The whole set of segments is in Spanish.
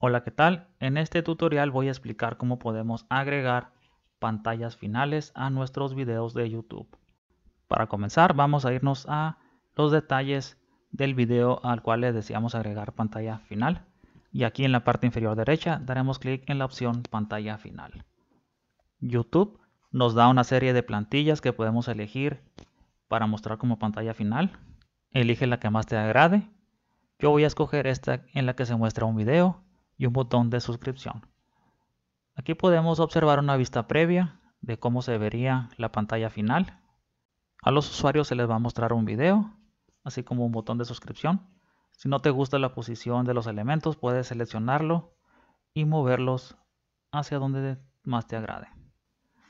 Hola, ¿qué tal? En este tutorial voy a explicar cómo podemos agregar pantallas finales a nuestros videos de YouTube. Para comenzar vamos a irnos a los detalles del video al cual le deseamos agregar pantalla final y aquí en la parte inferior derecha daremos clic en la opción pantalla final. YouTube nos da una serie de plantillas que podemos elegir para mostrar como pantalla final. Elige la que más te agrade. Yo voy a escoger esta en la que se muestra un video y un botón de suscripción. Aquí podemos observar una vista previa de cómo se vería la pantalla final. A los usuarios se les va a mostrar un video, así como un botón de suscripción. Si no te gusta la posición de los elementos, puedes seleccionarlo y moverlos hacia donde más te agrade.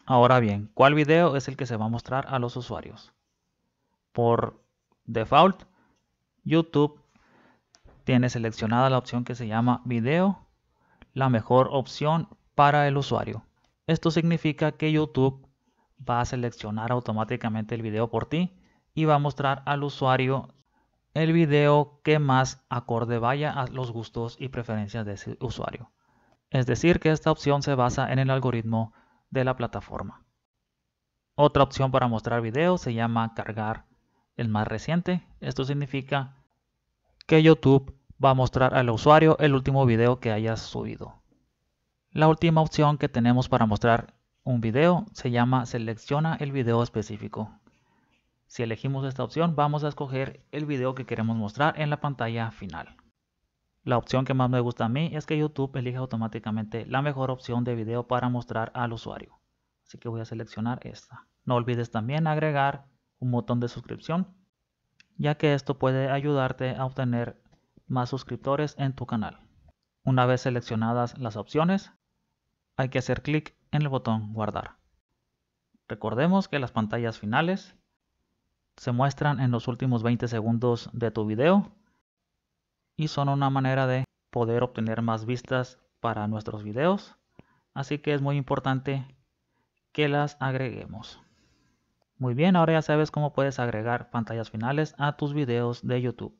Ahora bien, ¿cuál video es el que se va a mostrar a los usuarios? Por default, YouTube tiene seleccionada la opción que se llama video, la mejor opción para el usuario. Esto significa que YouTube va a seleccionar automáticamente el video por ti y va a mostrar al usuario el video que más acorde vaya a los gustos y preferencias de ese usuario. Es decir, que esta opción se basa en el algoritmo de la plataforma. Otra opción para mostrar video se llama cargar el más reciente. Esto significa que YouTube va a mostrar al usuario el último video que hayas subido. La última opción que tenemos para mostrar un video se llama selecciona el video específico. Si elegimos esta opción vamos a escoger el video que queremos mostrar en la pantalla final. La opción que más me gusta a mí es que YouTube elige automáticamente la mejor opción de video para mostrar al usuario. Así que voy a seleccionar esta. No olvides también agregar un botón de suscripción, ya que esto puede ayudarte a obtener más suscriptores en tu canal. Una vez seleccionadas las opciones, hay que hacer clic en el botón guardar. Recordemos que las pantallas finales se muestran en los últimos 20 segundos de tu video y son una manera de poder obtener más vistas para nuestros videos, así que es muy importante que las agreguemos. Muy bien, ahora ya sabes cómo puedes agregar pantallas finales a tus videos de YouTube.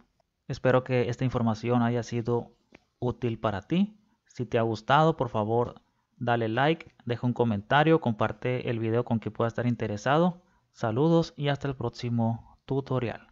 Espero que esta información haya sido útil para ti. Si te ha gustado, por favor, dale like, deja un comentario, comparte el video con quien pueda estar interesado. Saludos y hasta el próximo tutorial.